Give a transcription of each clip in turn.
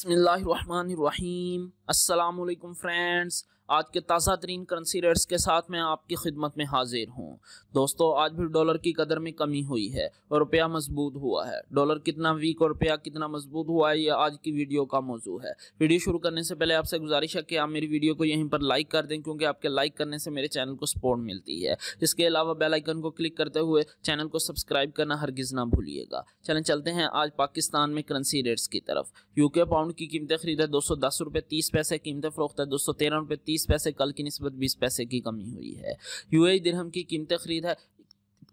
بسم الله الرحمن الرحيم السلام عليكم friends आज के ताज़ा तरीन करेंसी रेट्स के साथ मैं आपकी खिदमत में हाजिर हूँ दोस्तों आज भी डॉलर की कदर में कमी हुई है और रुपया मजबूत हुआ है डॉलर कितना वीक और रुपया कितना मजबूत हुआ है ये आज की वीडियो का मौजू है वीडियो शुरू करने से पहले आपसे गुजारिश है कि आप मेरी वीडियो को यहीं पर लाइक कर दें क्योंकि आपके लाइक करने से मेरे चैनल को सपोर्ट मिलती है इसके अलावा बेलाइकन को क्लिक करते हुए चैनल को सब्सक्राइब करना हरगिज़ ना भूलिएगा चलें चलते हैं आज पाकिस्तान में करेंसी रेट्स की तरफ यूके पाउंड की कीमतें खरीदा दो सौ दस रुपये तीस पैसे कीमतें फरोख्त है दो सौ तेरह रुपये तीस बीस पैसे कल की नस्बत बीस पैसे की कमी हुई है ए दिरहम की कीमतें खरीद है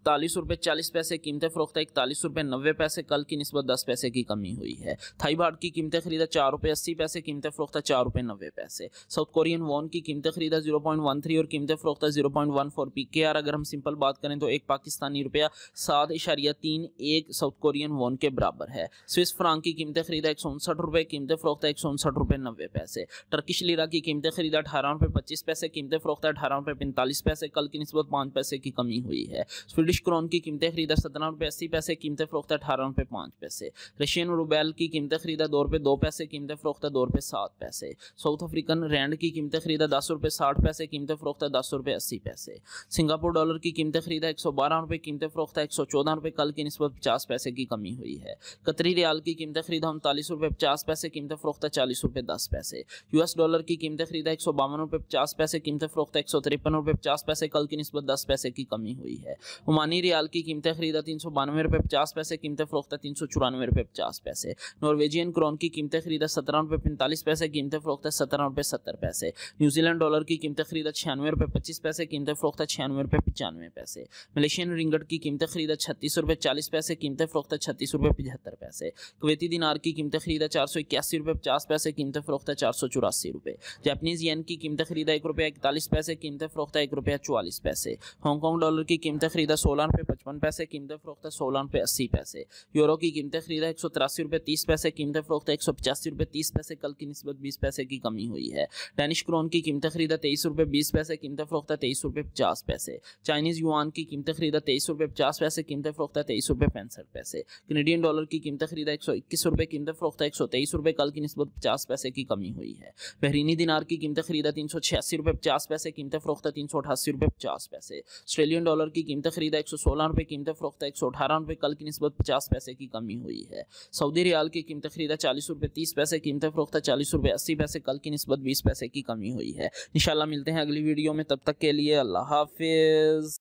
इकतालीस रुपये चालीस पैसे कीमतें फरोख्ता इकतालीस रुपये नब्बे पैसे कल की नस्बत दस पैसे की कमी हुई है थाई भाट की कीमतें खरीदा चार रुपये अस्सी पैसे कीमतें फरोख्ता चार रुपये नब्बे पैसे साउथ कोरियन वॉन की कीमतें खरीदा जीरो पॉइंट वन थ्री और कीमतें फरोख्ता zero point one four P K R अगर हम सिंपल बात करें तो एक पाकिस्तानी रुपया सात इशारिया तीन एक साउथ कोरियन वॉन के बराबर है स्विस फ्रांक की कीमतें खरीदा एक सौ उनसठ रुपये कीमतें फरोख्ता एक सौ उनसठ रुपये नब्बे पैसे टर्किश लीरा की कीमतें खरीदा अठारह रुपये पच्चीस पैसे कीमतें फरोख्ता अठारह रुपये पैंतालीस पैसे कल की नस्बत पाँच पैसे की कमी हुई है स्वीडिश ब्रिटिश क्रोन की कीमतें खरीदा सत्रह रुपये अस्सी पैसे कीमतें फरोख्त अठारह रुपये पाँच पैसे रशियन रुबैल की कीमतें खरीदा दो रुपये दो पैसे कीमतें फरोख्त दो रुपये सात पैसे साउथ अफ्रीकन रैंड की कीमतें खरीदा दस रुपये साठ पैसे कीमतें फरोख्त दस रुपये अस्सी पैसे सिंगापुर डॉलर की कीमतें खरीदा एक सौ बारह रुपये कीमतें फरोख्त एक सौ चौदह रुपये कल की नस्बत पचास पैसे की कमी हुई है कतरी रियाल की कीमतें खरीदा उनतालीस रुपये पचास पैसे कीमतें फरोख्त चालीस रुपये दस पैसे यू एस डॉलर की कीमतें खरीदा एक सौ बावन रुपये पचास पैसे कीमतें फरोख्त एक सौ तिरपन रुपये पचास पैसे कल की नस्बत दस पैसे की कमी हुई है ओमानी रियाल की कीमतें खरीदा तीन सौ बानवे रुपये पचास पैसे कीमतें फरोख्ता तीन सौ चौरानवे रुपये पचास पैसे नॉर्वेजियन क्रोन की कीमतें खरीदा सत्रह रुपये पैंतालीस पैसे कीमतें फरोख्ता सत्रह रुपये सत्तर पैसे न्यूजीलैंड डॉलर की कीमतें खरीदा छियानवे रुपये पच्चीस पैसे कीमतें फरोख्ता छियानवे रुपये पचानवे पैसे मलेशियन रिंगट की कीमतें खरीदा छत्तीस रुपये चालीस पैसे कीमतें फरोख्ता छत्तीस रुपये पचहत्तर पैसे कवेती दिनार की कीमतें खरीदा चार सौ इक्यासी रुपये पचास पैसे कीमतें फरोख्ता चार सौ चौरासी रुपये जापनीज येन की कीमतें खरीदा एक रुपया इकतालीस पैसे कीमतें फरोख्ता एक रुपया चौवालीस पैसे हांगकॉन्ग डॉलर की कीमतें खरीदा सोलह रुपये पचपन पैसे कीमतें फरोख्त है सोलह रुपये अस्सी पैसे यूरो की कीमतें खरीदा एक सौ तिरासी रुपये तीस पैसे कीमत फरोख्त है एक सौ पचासी रुपये तीस पैसे कल की नस्बत बीस पैसे की कमी हुई है डेनिश क्रोन की कीमतें खरीदा तेईस रुपये बीस पैसे कीमत फरोख्त है तेईस रुपये पचास पैसे चाइनीज़ युआन की कीमतें खरीदा तेईस रुपये पचास पैसे कीमत फरोख्त है तेईस रुपये पैंसठ पैसे कनेडियन डॉलर की कीमतें खरीदा एक सौ इक्कीस रुपये कीमत फरोख्त है एक सौ तेईस रुपये कल की नस्बत पचास पैसे की कमी हुई है बहरीनी दिनार की कीमतें खरीदा तीन सौ छियासी रुपये पचास पैसे कीमत फरोख्त है तीन सौ अठासी रुपये पचास पैसे ऑस्ट्रेलियन डॉलर की कीमतें खरीदा खरीदा एक सौ सोलह रुपये कीमत फरोख्त एक सौ अठारह रुपये कल की नस्बत पचास पैसे की कमी हुई है सऊदी रियाल की कीमतें खरीदा चालीस रुपये तीस पैसे कीमत फरोख्त चालीस रुपये अस्सी पैसे कल की नस्बत बीस पैसे की कमी हुई है इंशाल्लाह मिलते हैं अगली वीडियो में तब तक के लिए अल्लाह हाफिज़